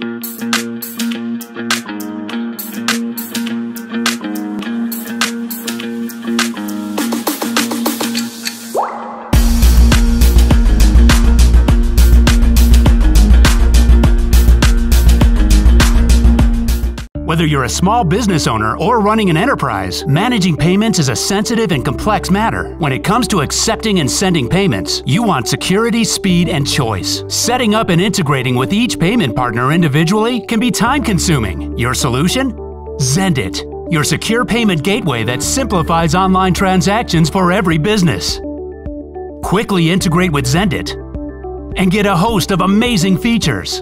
Thank you. you're a small business owner or running an enterprise, managing payments is a sensitive and complex matter. When it comes to accepting and sending payments, you want security, speed, and choice. Setting up and integrating with each payment partner individually can be time consuming. Your solution? Zendit, your secure payment gateway that simplifies online transactions for every business. Quickly integrate with Zendit and get a host of amazing features.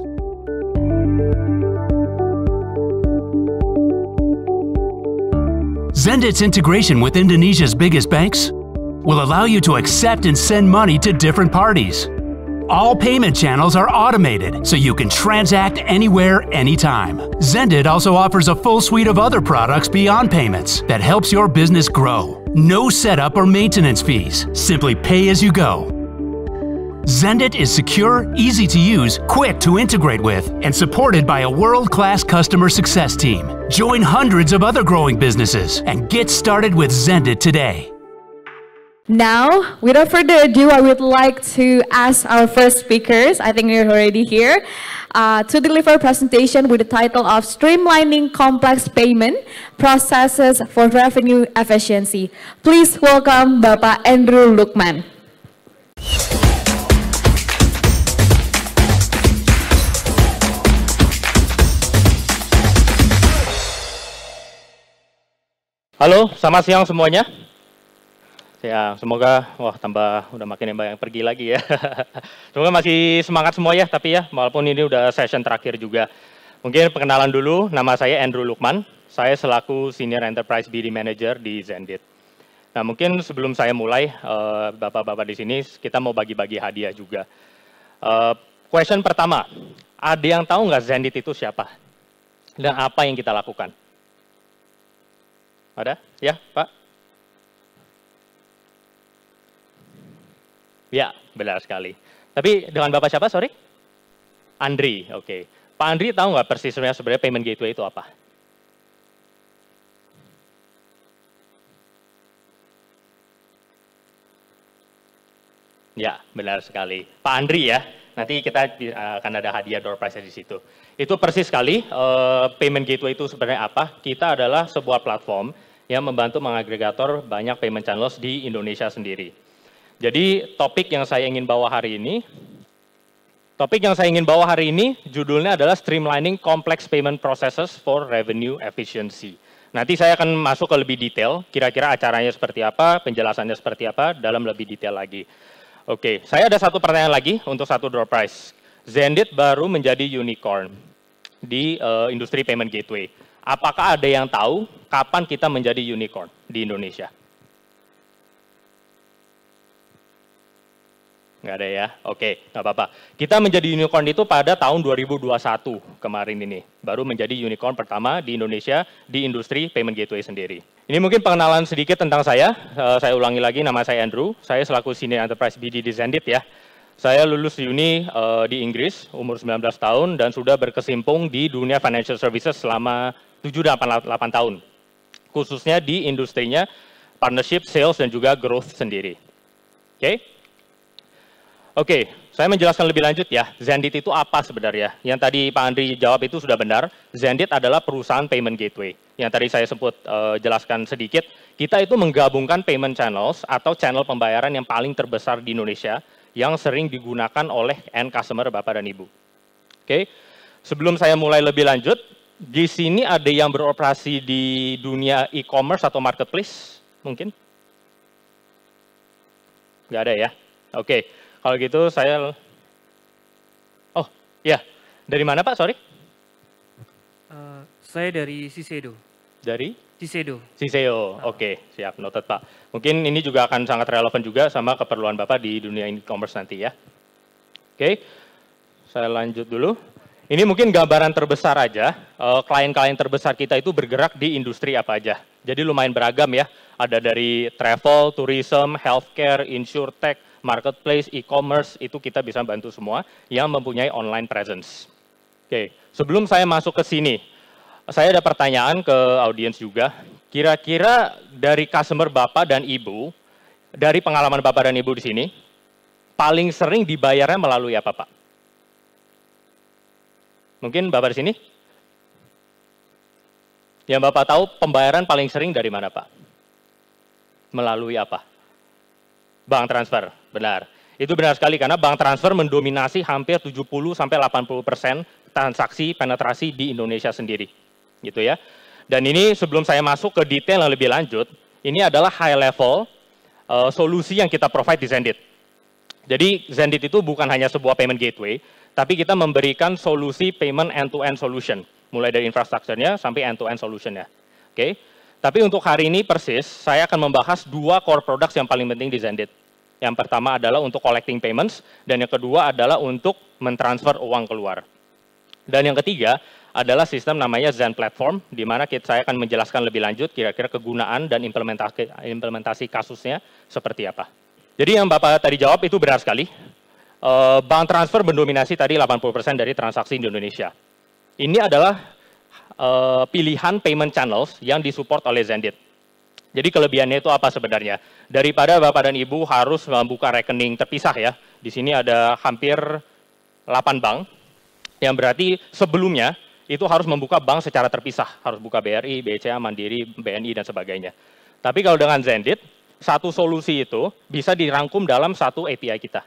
Zendit's integration with Indonesia's biggest banks will allow you to accept and send money to different parties. All payment channels are automated, so you can transact anywhere, anytime. Zendit also offers a full suite of other products beyond payments that helps your business grow. No setup or maintenance fees. Simply pay as you go. Zendit is secure, easy to use, quick to integrate with, and supported by a world-class customer success team. Join hundreds of other growing businesses and get started with Zendit today. Now, without further ado, I would like to ask our first speakers, I think they're already here, uh, to deliver a presentation with the title of Streamlining Complex Payment Processes for Revenue Efficiency. Please welcome Bapak Andrew Lukman. Halo, selamat siang semuanya. Ya, semoga wah tambah udah makin banyak yang pergi lagi ya. semoga masih semangat semua ya, tapi ya walaupun ini udah session terakhir juga. Mungkin perkenalan dulu, nama saya Andrew Lukman. Saya selaku Senior Enterprise BD Manager di Zendit. Nah, mungkin sebelum saya mulai, eh, Bapak-Bapak uh, di sini kita mau bagi-bagi hadiah juga. Uh, question pertama, ada yang tahu nggak Zendit itu siapa? Dan apa yang kita lakukan? Ada? Ya, Pak? Ya, benar sekali. Tapi dengan Bapak siapa, sorry? Andri, oke. Okay. Pak Andri tahu nggak persisnya sebenarnya payment gateway itu apa? Ya, benar sekali. Pak Andri ya, nanti kita eh, akan ada hadiah door prize di situ. Itu persis sekali uh, payment gateway itu sebenarnya apa. Kita adalah sebuah platform yang membantu mengagregator banyak payment channels di Indonesia sendiri. Jadi topik yang saya ingin bawa hari ini, topik yang saya ingin bawa hari ini judulnya adalah Streamlining Complex Payment Processes for Revenue Efficiency. Nanti saya akan masuk ke lebih detail, kira-kira acaranya seperti apa, penjelasannya seperti apa, dalam lebih detail lagi. Oke, saya ada satu pertanyaan lagi untuk satu door prize. Zendit baru menjadi unicorn di uh, industri payment gateway. Apakah ada yang tahu kapan kita menjadi unicorn di Indonesia? Nggak ada ya? Oke, nggak apa-apa. Kita menjadi unicorn itu pada tahun 2021 kemarin ini. Baru menjadi unicorn pertama di Indonesia di industri payment gateway sendiri. Ini mungkin pengenalan sedikit tentang saya. Eh, saya ulangi lagi, nama saya Andrew. Saya selaku Senior Enterprise BD di Zendit ya. Saya lulus Uni uh, di Inggris, umur 19 tahun, dan sudah berkesimpung di dunia financial services selama 7-8 tahun. Khususnya di industrinya partnership, sales, dan juga growth sendiri. Oke? Okay? Oke, okay, saya menjelaskan lebih lanjut ya, Zendit itu apa sebenarnya? Yang tadi Pak Andri jawab itu sudah benar, Zendit adalah perusahaan payment gateway. Yang tadi saya sempat uh, eh, jelaskan sedikit, kita itu menggabungkan payment channels atau channel pembayaran yang paling terbesar di Indonesia, yang sering digunakan oleh end customer Bapak dan Ibu. Oke, okay? sebelum saya mulai lebih lanjut, di sini ada yang beroperasi di dunia e-commerce atau marketplace mungkin? Nggak ada ya? Oke, kalau gitu saya... Oh, ya. Dari mana Pak, sorry? Uh, saya dari Sisedo. Dari? Sisedo. Siseo, ah. oke. Okay. Siap, noted Pak. Mungkin ini juga akan sangat relevan juga sama keperluan Bapak di dunia e-commerce nanti ya. Oke, okay. saya lanjut dulu. Ini mungkin gambaran terbesar aja, eh, klien-klien terbesar kita itu bergerak di industri apa aja. Jadi lumayan beragam ya, ada dari travel, tourism, healthcare, insurtech, marketplace, e-commerce, itu kita bisa bantu semua yang mempunyai online presence. Oke, sebelum saya masuk ke sini, saya ada pertanyaan ke audiens juga. Kira-kira dari customer Bapak dan Ibu, dari pengalaman Bapak dan Ibu di sini, paling sering dibayarnya melalui apa Pak? Mungkin Bapak di sini? Yang Bapak tahu pembayaran paling sering dari mana Pak? Melalui apa? Bank transfer, benar. Itu benar sekali karena bank transfer mendominasi hampir 70 sampai 80 persen transaksi penetrasi di Indonesia sendiri, gitu ya. Dan ini sebelum saya masuk ke detail yang lebih lanjut, ini adalah high level uh, solusi yang kita provide di Zendit. Jadi Zendit itu bukan hanya sebuah payment gateway, tapi kita memberikan solusi payment end-to-end solution, mulai dari infrastrukturnya sampai end-to-end -end solutionnya. Oke, okay? tapi untuk hari ini persis, saya akan membahas dua core products yang paling penting di Zendit. Yang pertama adalah untuk collecting payments, dan yang kedua adalah untuk mentransfer uang keluar. Dan yang ketiga adalah sistem namanya Zen Platform, di mana saya akan menjelaskan lebih lanjut kira-kira kegunaan dan implementasi, implementasi kasusnya seperti apa. Jadi yang Bapak tadi jawab itu benar sekali. Eh, bank transfer mendominasi tadi 80% dari transaksi di Indonesia. Ini adalah uh, pilihan payment channels yang disupport oleh Zendit. Jadi kelebihannya itu apa sebenarnya? Daripada Bapak dan Ibu harus membuka rekening terpisah ya. Di sini ada hampir 8 bank, yang berarti sebelumnya itu harus membuka bank secara terpisah. Harus buka BRI, BCA, Mandiri, BNI, dan sebagainya. Tapi kalau dengan Zendit, satu solusi itu bisa dirangkum dalam satu API kita.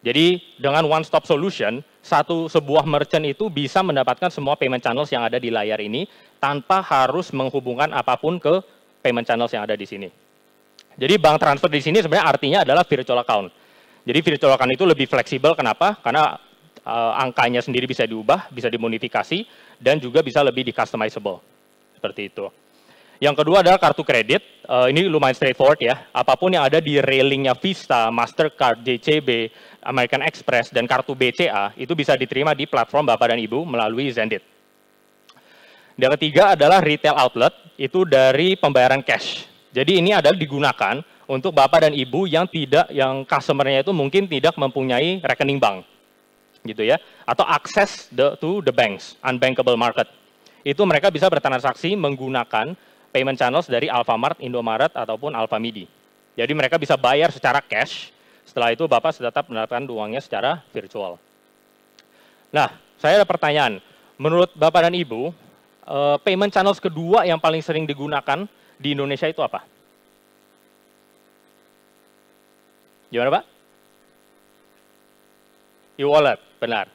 Jadi dengan one stop solution, satu sebuah merchant itu bisa mendapatkan semua payment channels yang ada di layar ini tanpa harus menghubungkan apapun ke payment channels yang ada di sini. Jadi bank transfer di sini sebenarnya artinya adalah virtual account. Jadi virtual account itu lebih fleksibel kenapa? Karena uh, angkanya sendiri bisa diubah, bisa dimodifikasi dan juga bisa lebih di customizable. Seperti itu. Yang kedua adalah kartu kredit. Uh, ini lumayan straightforward ya. Apapun yang ada di railingnya Visa, Mastercard, JCB, American Express, dan kartu BCA itu bisa diterima di platform Bapak dan Ibu melalui Zendit. Yang ketiga adalah retail outlet, itu dari pembayaran cash. Jadi ini adalah digunakan untuk Bapak dan Ibu yang tidak, yang customernya itu mungkin tidak mempunyai rekening bank. Gitu ya. Atau akses to the banks, unbankable market. Itu mereka bisa bertransaksi menggunakan payment channels dari Alfamart, Indomaret, ataupun Alfamidi. Jadi mereka bisa bayar secara cash, setelah itu Bapak tetap mendapatkan uangnya secara virtual. Nah, saya ada pertanyaan. Menurut Bapak dan Ibu, eh, payment channels kedua yang paling sering digunakan di Indonesia itu apa? Gimana Pak? E-wallet, benar.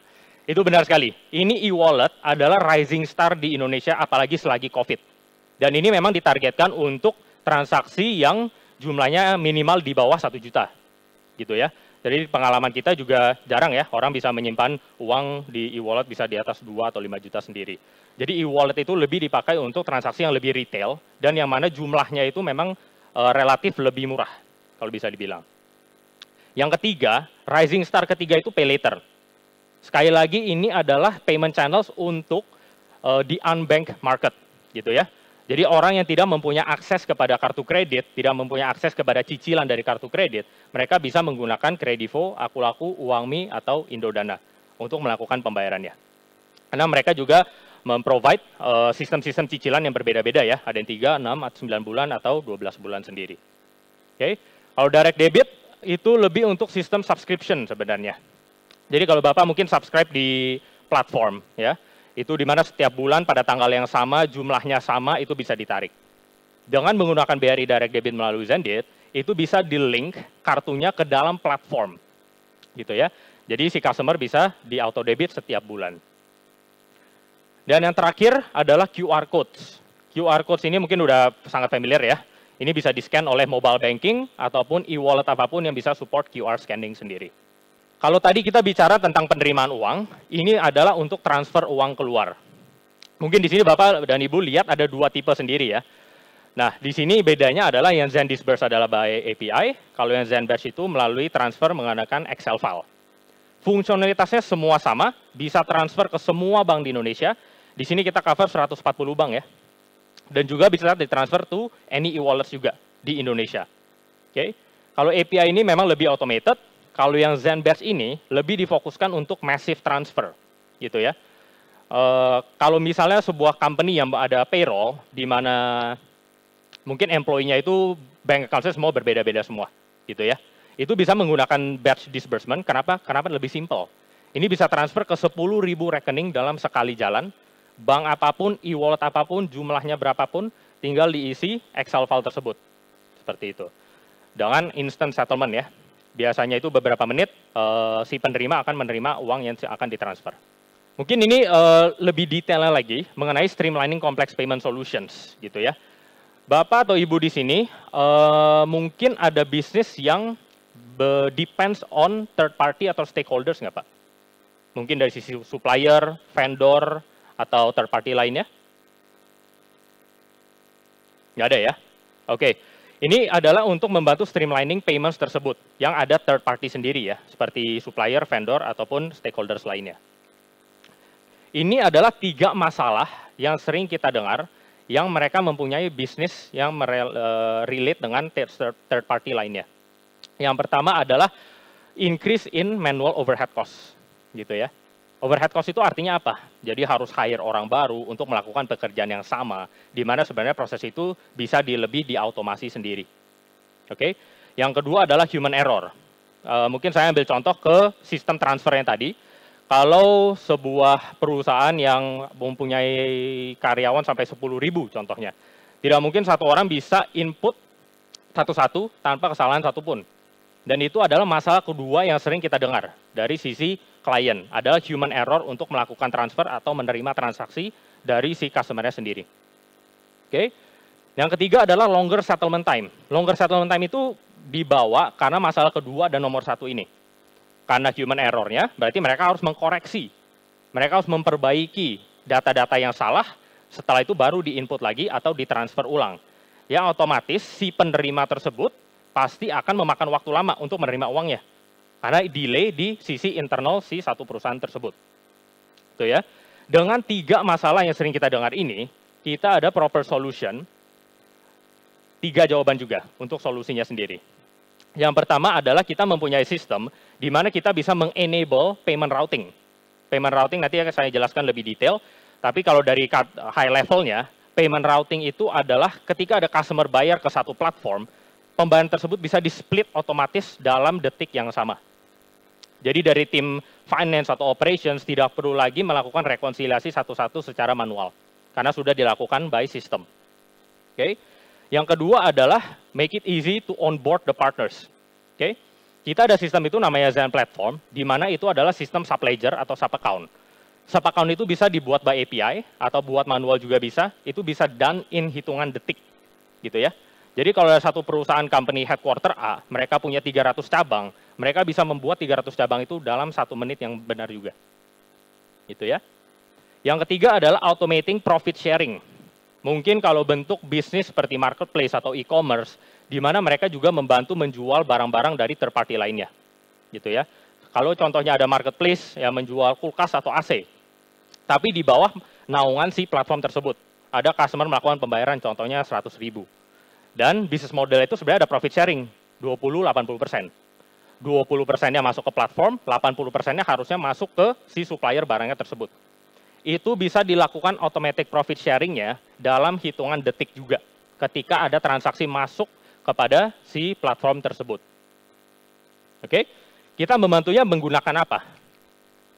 Itu benar sekali. Ini e-wallet adalah rising star di Indonesia apalagi selagi COVID dan ini memang ditargetkan untuk transaksi yang jumlahnya minimal di bawah satu juta, gitu ya. Jadi pengalaman kita juga jarang ya orang bisa menyimpan uang di e-wallet bisa di atas 2 atau 5 juta sendiri. Jadi e-wallet itu lebih dipakai untuk transaksi yang lebih retail dan yang mana jumlahnya itu memang e, relatif lebih murah kalau bisa dibilang. Yang ketiga, rising star ketiga itu pay later. Sekali lagi ini adalah payment channels untuk e, di unbank market gitu ya. Jadi orang yang tidak mempunyai akses kepada kartu kredit, tidak mempunyai akses kepada cicilan dari kartu kredit, mereka bisa menggunakan Kredivo, Akulaku, Uangmi, atau Indodana untuk melakukan pembayarannya. Karena mereka juga memprovide eh, sistem-sistem cicilan yang berbeda-beda ya, ada yang 3, 6, sembilan 9 bulan, atau 12 bulan sendiri. Oke, okay? kalau direct debit itu lebih untuk sistem subscription sebenarnya. Jadi kalau Bapak mungkin subscribe di platform ya, itu di mana setiap bulan pada tanggal yang sama, jumlahnya sama, itu bisa ditarik. Dengan menggunakan BRI Direct Debit melalui Zendit, itu bisa di-link kartunya ke dalam platform. Gitu ya. Jadi si customer bisa di auto debit setiap bulan. Dan yang terakhir adalah QR codes. QR codes ini mungkin udah sangat familiar ya. Ini bisa di-scan oleh mobile banking ataupun e-wallet apapun yang bisa support QR scanning sendiri. Kalau tadi kita bicara tentang penerimaan uang, ini adalah untuk transfer uang keluar. Mungkin di sini Bapak dan Ibu lihat ada dua tipe sendiri ya. Nah, di sini bedanya adalah yang Zen Disburse adalah by API, kalau yang Zen Bash itu melalui transfer menggunakan Excel file. Fungsionalitasnya semua sama, bisa transfer ke semua bank di Indonesia. Di sini kita cover 140 bank ya. Dan juga bisa ditransfer to any e-wallet juga di Indonesia. Oke. Okay. Kalau API ini memang lebih automated, kalau yang Zenbatch ini lebih difokuskan untuk massive transfer, gitu ya. E, kalau misalnya sebuah company yang ada payroll, di mana mungkin employee-nya itu bank account semua berbeda-beda semua, gitu ya. Itu bisa menggunakan batch disbursement. Kenapa? Kenapa lebih simple. Ini bisa transfer ke 10.000 rekening dalam sekali jalan. Bank apapun, e-wallet apapun, jumlahnya berapapun, tinggal diisi Excel file tersebut. Seperti itu. Dengan instant settlement ya. Biasanya itu beberapa menit uh, si penerima akan menerima uang yang akan ditransfer. Mungkin ini uh, lebih detailnya lagi mengenai streamlining complex payment solutions gitu ya. Bapak atau Ibu di sini uh, mungkin ada bisnis yang depends on third party atau stakeholders nggak Pak? Mungkin dari sisi supplier, vendor, atau third party lainnya? Nggak ada ya? Oke. Okay. Ini adalah untuk membantu streamlining payments tersebut yang ada third party sendiri ya, seperti supplier, vendor, ataupun stakeholders lainnya. Ini adalah tiga masalah yang sering kita dengar yang mereka mempunyai bisnis yang eh, relate dengan third party lainnya. Yang pertama adalah increase in manual overhead cost, gitu ya. Overhead cost itu artinya apa? Jadi harus hire orang baru untuk melakukan pekerjaan yang sama, di mana sebenarnya proses itu bisa di lebih diautomasi sendiri. Oke, okay? yang kedua adalah human error. E, mungkin saya ambil contoh ke sistem transfer yang tadi. Kalau sebuah perusahaan yang mempunyai karyawan sampai 10 ribu contohnya, tidak mungkin satu orang bisa input satu-satu tanpa kesalahan satupun. Dan itu adalah masalah kedua yang sering kita dengar dari sisi klien. Ada human error untuk melakukan transfer atau menerima transaksi dari si customer-nya sendiri. Oke. Okay. Yang ketiga adalah longer settlement time. Longer settlement time itu dibawa karena masalah kedua dan nomor satu ini. Karena human errornya, berarti mereka harus mengkoreksi. Mereka harus memperbaiki data-data yang salah, setelah itu baru diinput lagi atau ditransfer ulang. Yang otomatis si penerima tersebut pasti akan memakan waktu lama untuk menerima uangnya karena delay di sisi internal si satu perusahaan tersebut. tuh ya. Dengan tiga masalah yang sering kita dengar ini, kita ada proper solution, tiga jawaban juga untuk solusinya sendiri. Yang pertama adalah kita mempunyai sistem di mana kita bisa mengenable payment routing. Payment routing nanti akan saya jelaskan lebih detail, tapi kalau dari high levelnya, payment routing itu adalah ketika ada customer bayar ke satu platform, Pembayaran tersebut bisa di-split otomatis dalam detik yang sama. Jadi dari tim finance atau operations tidak perlu lagi melakukan rekonsiliasi satu-satu secara manual karena sudah dilakukan by system. Oke. Okay? Yang kedua adalah make it easy to onboard the partners. Oke. Okay? Kita ada sistem itu namanya Zen Platform di mana itu adalah sistem sub ledger atau sub account. Sub account itu bisa dibuat by API atau buat manual juga bisa, itu bisa done in hitungan detik. Gitu ya. Jadi kalau ada satu perusahaan company headquarter A, mereka punya 300 cabang, mereka bisa membuat 300 cabang itu dalam satu menit yang benar juga. Gitu ya. Yang ketiga adalah automating profit sharing. Mungkin kalau bentuk bisnis seperti marketplace atau e-commerce, di mana mereka juga membantu menjual barang-barang dari third party lainnya. Gitu ya. Kalau contohnya ada marketplace yang menjual kulkas atau AC, tapi di bawah naungan si platform tersebut. Ada customer melakukan pembayaran contohnya 100 ribu dan bisnis model itu sebenarnya ada profit sharing, 20-80 persen. 20 persennya masuk ke platform, 80 persennya harusnya masuk ke si supplier barangnya tersebut. Itu bisa dilakukan automatic profit sharingnya dalam hitungan detik juga ketika ada transaksi masuk kepada si platform tersebut. Oke, okay? kita membantunya menggunakan apa?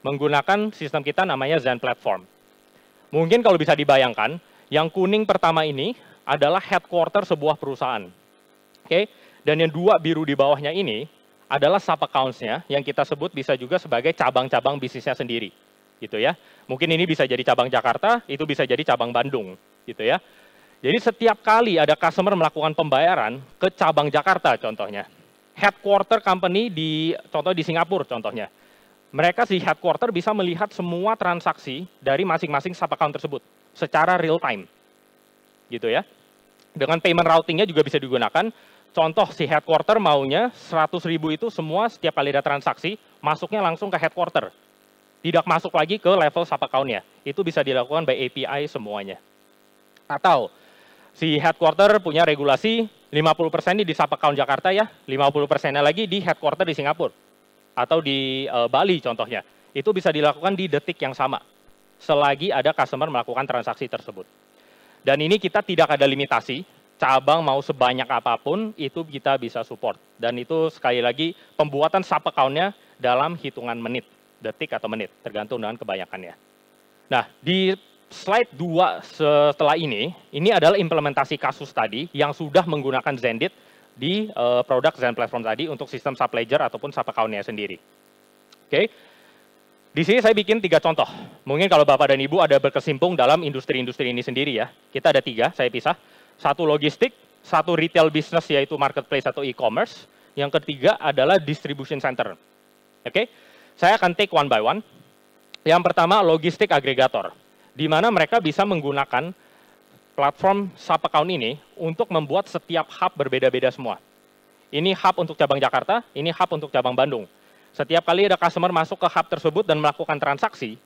Menggunakan sistem kita namanya Zen Platform. Mungkin kalau bisa dibayangkan, yang kuning pertama ini adalah headquarter sebuah perusahaan. Oke, okay? dan yang dua biru di bawahnya ini adalah sub accounts-nya yang kita sebut bisa juga sebagai cabang-cabang bisnisnya sendiri. Gitu ya. Mungkin ini bisa jadi cabang Jakarta, itu bisa jadi cabang Bandung, gitu ya. Jadi setiap kali ada customer melakukan pembayaran ke cabang Jakarta contohnya. Headquarter company di contoh di Singapura contohnya mereka si headquarter bisa melihat semua transaksi dari masing-masing sub account tersebut secara real time. Gitu ya dengan payment routingnya juga bisa digunakan. Contoh si headquarter maunya 100 ribu itu semua setiap kali ada transaksi masuknya langsung ke headquarter. Tidak masuk lagi ke level sub account Itu bisa dilakukan by API semuanya. Atau si headquarter punya regulasi 50% di sub account Jakarta ya, 50%-nya lagi di headquarter di Singapura atau di e, Bali contohnya. Itu bisa dilakukan di detik yang sama selagi ada customer melakukan transaksi tersebut. Dan ini kita tidak ada limitasi, cabang mau sebanyak apapun itu kita bisa support. Dan itu sekali lagi pembuatan sub account dalam hitungan menit, detik atau menit, tergantung dengan kebanyakannya. Nah, di slide 2 setelah ini, ini adalah implementasi kasus tadi yang sudah menggunakan Zendit di uh, produk Zen Platform tadi untuk sistem sub ledger ataupun sub account sendiri. Oke, okay. Di sini saya bikin tiga contoh. Mungkin kalau Bapak dan Ibu ada berkesimpung dalam industri-industri ini sendiri ya. Kita ada tiga, saya pisah. Satu logistik, satu retail business yaitu marketplace atau e-commerce. Yang ketiga adalah distribution center. Oke, okay? saya akan take one by one. Yang pertama logistik agregator, di mana mereka bisa menggunakan platform sap account ini untuk membuat setiap hub berbeda-beda semua. Ini hub untuk cabang Jakarta, ini hub untuk cabang Bandung setiap kali ada customer masuk ke hub tersebut dan melakukan transaksi,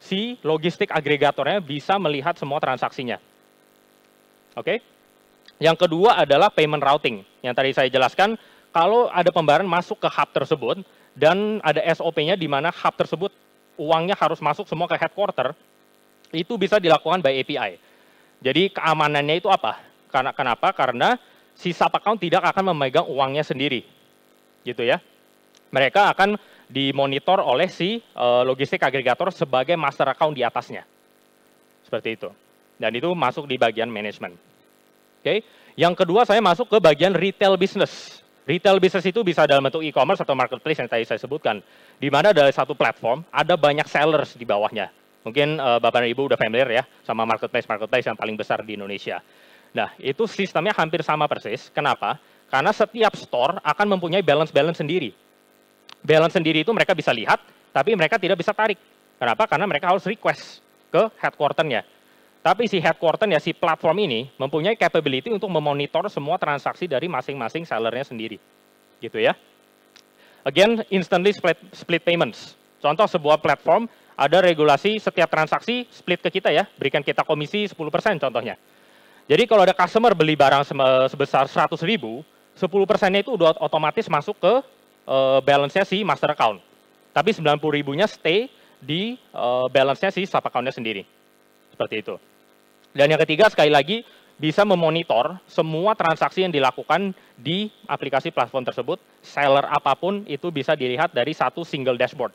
si logistik agregatornya bisa melihat semua transaksinya. Oke? Okay? Yang kedua adalah payment routing. Yang tadi saya jelaskan, kalau ada pembayaran masuk ke hub tersebut dan ada SOP-nya di mana hub tersebut uangnya harus masuk semua ke headquarter, itu bisa dilakukan by API. Jadi keamanannya itu apa? Karena kenapa? Karena si sub account tidak akan memegang uangnya sendiri. Gitu ya mereka akan dimonitor oleh si eh, logistik agregator sebagai master account di atasnya. Seperti itu. Dan itu masuk di bagian manajemen. Oke. Yang kedua saya masuk ke bagian retail business. Retail business itu bisa dalam bentuk e-commerce atau marketplace yang tadi saya sebutkan. Di mana dari satu platform ada banyak sellers di bawahnya. Mungkin uh, Bapak dan Ibu udah familiar ya sama marketplace-marketplace yang paling besar di Indonesia. Nah, itu sistemnya hampir sama persis. Kenapa? Karena setiap store akan mempunyai balance-balance sendiri balance sendiri itu mereka bisa lihat, tapi mereka tidak bisa tarik. Kenapa? Karena mereka harus request ke headquarternya. Tapi si headquarternya, si platform ini mempunyai capability untuk memonitor semua transaksi dari masing-masing sellernya sendiri. Gitu ya. Again, instantly split, split payments. Contoh sebuah platform, ada regulasi setiap transaksi split ke kita ya, berikan kita komisi 10% contohnya. Jadi kalau ada customer beli barang sebesar 100 ribu, 10 persennya itu udah otomatis masuk ke uh, balance-nya si master account. Tapi 90 ribunya stay di uh, balance-nya si sub account sendiri. Seperti itu. Dan yang ketiga sekali lagi bisa memonitor semua transaksi yang dilakukan di aplikasi platform tersebut. Seller apapun itu bisa dilihat dari satu single dashboard.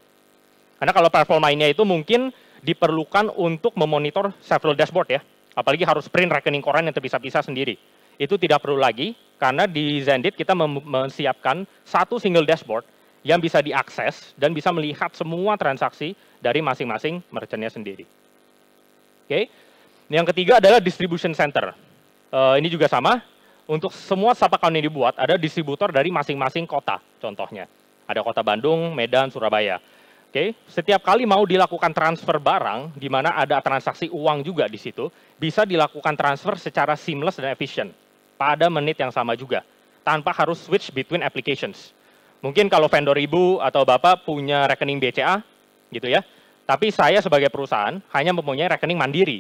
Karena kalau platform lainnya itu mungkin diperlukan untuk memonitor several dashboard ya. Apalagi harus print rekening koran yang terpisah-pisah sendiri itu tidak perlu lagi karena di Zendit kita menyiapkan satu single dashboard yang bisa diakses dan bisa melihat semua transaksi dari masing-masing merchantnya sendiri. Oke, okay. yang ketiga adalah distribution center. Uh, ini juga sama. Untuk semua sapa yang dibuat ada distributor dari masing-masing kota. Contohnya ada kota Bandung, Medan, Surabaya. Oke, okay. setiap kali mau dilakukan transfer barang, di mana ada transaksi uang juga di situ, bisa dilakukan transfer secara seamless dan efisien pada menit yang sama juga, tanpa harus switch between applications. Mungkin kalau vendor ibu atau bapak punya rekening BCA, gitu ya, tapi saya sebagai perusahaan hanya mempunyai rekening mandiri.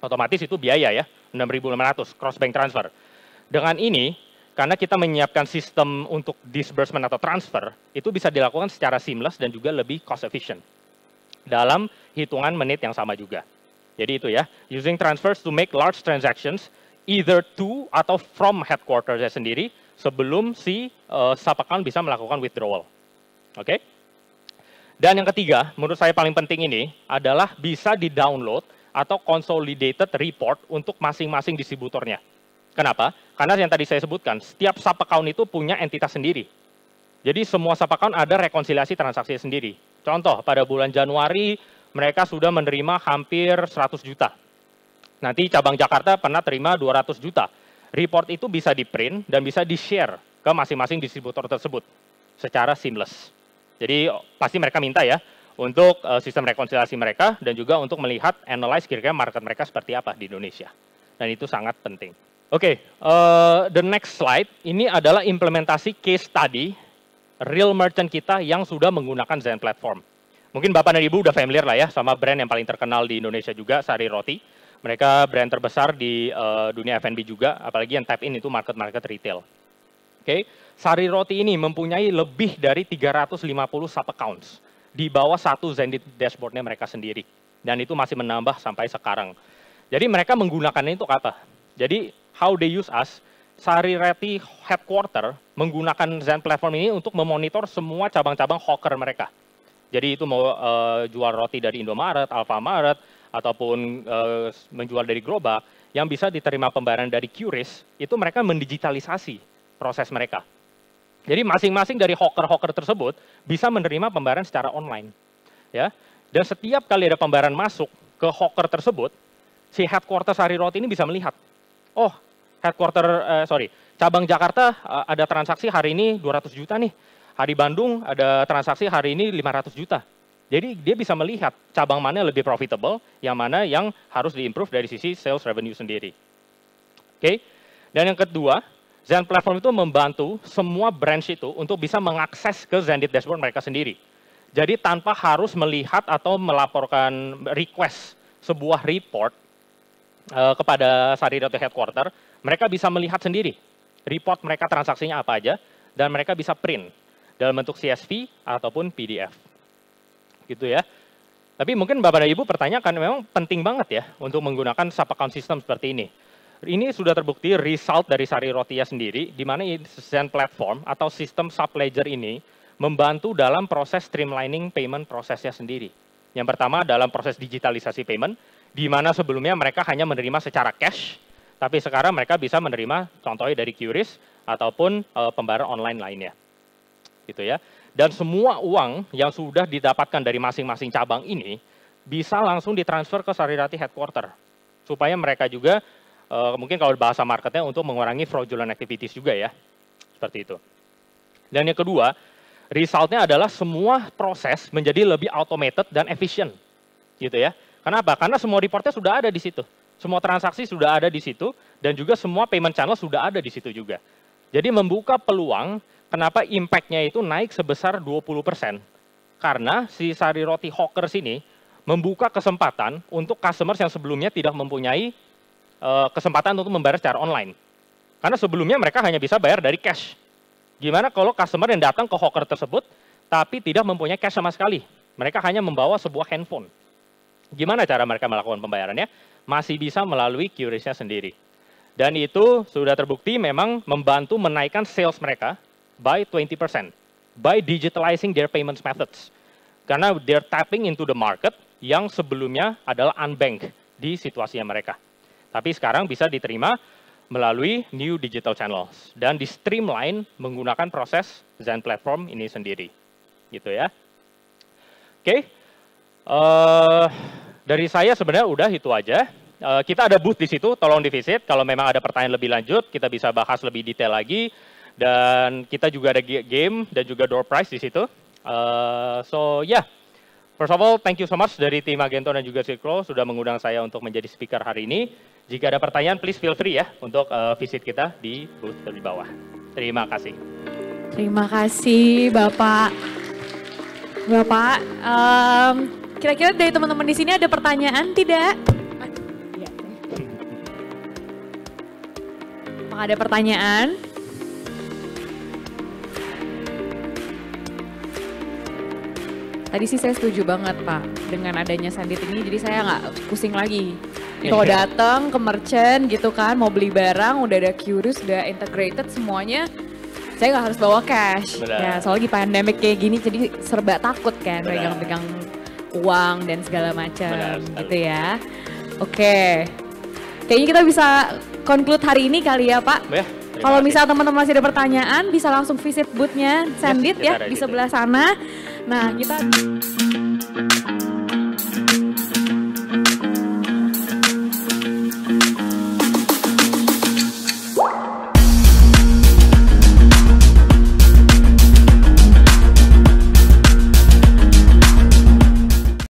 Otomatis itu biaya ya, 6.500 cross bank transfer. Dengan ini, karena kita menyiapkan sistem untuk disbursement atau transfer, itu bisa dilakukan secara seamless dan juga lebih cost efficient. Dalam hitungan menit yang sama juga. Jadi itu ya, using transfers to make large transactions either to atau from saya sendiri sebelum si uh, eh, sub bisa melakukan withdrawal. Oke? Okay? Dan yang ketiga, menurut saya paling penting ini adalah bisa di-download atau consolidated report untuk masing-masing distributornya. Kenapa? Karena yang tadi saya sebutkan, setiap sub account itu punya entitas sendiri. Jadi semua sub account ada rekonsiliasi transaksi sendiri. Contoh, pada bulan Januari mereka sudah menerima hampir 100 juta Nanti cabang Jakarta pernah terima 200 juta. Report itu bisa di-print dan bisa di-share ke masing-masing distributor tersebut secara seamless. Jadi pasti mereka minta ya untuk eh, sistem rekonsiliasi mereka dan juga untuk melihat analyze kira-kira market mereka seperti apa di Indonesia. Dan itu sangat penting. Oke, okay, uh, eh, the next slide ini adalah implementasi case study real merchant kita yang sudah menggunakan Zen Platform. Mungkin Bapak dan Ibu udah familiar lah ya sama brand yang paling terkenal di Indonesia juga, Sari Roti mereka brand terbesar di uh, dunia F&B juga, apalagi yang tap in itu market-market retail. Oke, okay? Sari Roti ini mempunyai lebih dari 350 sub accounts di bawah satu zendit dashboardnya mereka sendiri. Dan itu masih menambah sampai sekarang. Jadi mereka menggunakannya itu apa? Jadi how they use us, Sari Roti Headquarter menggunakan Zen Platform ini untuk memonitor semua cabang-cabang hawker mereka. Jadi itu mau uh, jual roti dari Indomaret, Alfamaret, ataupun uh, menjual dari gerobak yang bisa diterima pembayaran dari QRIS itu mereka mendigitalisasi proses mereka. Jadi masing-masing dari hawker-hawker tersebut bisa menerima pembayaran secara online. Ya. Dan setiap kali ada pembayaran masuk ke hawker tersebut, si headquarter Sari Road ini bisa melihat, oh headquarter, eh, sorry, cabang Jakarta uh, ada transaksi hari ini 200 juta nih, hari Bandung ada transaksi hari ini 500 juta. Jadi dia bisa melihat cabang mana yang lebih profitable, yang mana yang harus diimprove dari sisi sales revenue sendiri. Oke. Okay? Dan yang kedua, Zen Platform itu membantu semua branch itu untuk bisa mengakses ke Zenit Dashboard mereka sendiri. Jadi tanpa harus melihat atau melaporkan request sebuah report uh, kepada Data Headquarter, mereka bisa melihat sendiri report mereka transaksinya apa aja, dan mereka bisa print dalam bentuk CSV ataupun PDF gitu ya. Tapi mungkin Bapak dan Ibu pertanyakan, memang penting banget ya untuk menggunakan sub account system seperti ini. Ini sudah terbukti result dari Sari Rotia sendiri, di mana desain platform atau sistem sub ledger ini membantu dalam proses streamlining payment prosesnya sendiri. Yang pertama dalam proses digitalisasi payment, di mana sebelumnya mereka hanya menerima secara cash, tapi sekarang mereka bisa menerima contohnya dari QRIS ataupun e, pembayaran online lainnya. Gitu ya. Dan semua uang yang sudah didapatkan dari masing-masing cabang ini bisa langsung ditransfer ke Sarirati headquarter. Supaya mereka juga, eh, mungkin kalau bahasa marketnya untuk mengurangi fraudulent activities juga ya. Seperti itu. Dan yang kedua, resultnya adalah semua proses menjadi lebih automated dan efisien. Gitu ya. Kenapa? Karena semua reportnya sudah ada di situ. Semua transaksi sudah ada di situ dan juga semua payment channel sudah ada di situ juga. Jadi membuka peluang Kenapa impact-nya itu naik sebesar 20%? Karena si sari roti hawkers ini membuka kesempatan untuk customers yang sebelumnya tidak mempunyai uh, kesempatan untuk membayar secara online. Karena sebelumnya mereka hanya bisa bayar dari cash. Gimana kalau customer yang datang ke hawker tersebut tapi tidak mempunyai cash sama sekali? Mereka hanya membawa sebuah handphone. Gimana cara mereka melakukan pembayarannya? Masih bisa melalui QRIS-nya sendiri. Dan itu sudah terbukti memang membantu menaikkan sales mereka by 20% by digitalizing their payments methods. Karena they're tapping into the market yang sebelumnya adalah unbank di situasinya mereka. Tapi sekarang bisa diterima melalui new digital channels dan di streamline menggunakan proses Zen Platform ini sendiri. Gitu ya. Oke. Okay. Uh, eh, dari saya sebenarnya udah itu aja. Uh, kita ada booth di situ, tolong divisit. Kalau memang ada pertanyaan lebih lanjut, kita bisa bahas lebih detail lagi. Dan kita juga ada game dan juga door prize di situ. Uh, so yeah, first of all thank you so much dari tim Agento dan juga Silk Circle sudah mengundang saya untuk menjadi speaker hari ini. Jika ada pertanyaan please feel free ya untuk uh, visit kita di booth di bawah. Terima kasih. Terima kasih Bapak. Bapak, kira kira-kira dari teman-teman di sini ada pertanyaan tidak? Iya. Ada pertanyaan? Tadi sih saya setuju banget Pak dengan adanya Sandit ini jadi saya nggak pusing lagi. Iya. Kalau datang ke merchant gitu kan mau beli barang udah ada curious udah integrated semuanya saya nggak harus bawa cash. Benar. Ya soalnya lagi pandemic kayak gini jadi serba takut kan pegang-pegang uang dan segala macam gitu ya. Oke. Okay. Kayaknya kita bisa conclude hari ini kali ya Pak. Ya. Kalau misal teman-teman masih ada pertanyaan, bisa langsung visit boothnya Sandit ya, ya di sebelah sana. Nah, kita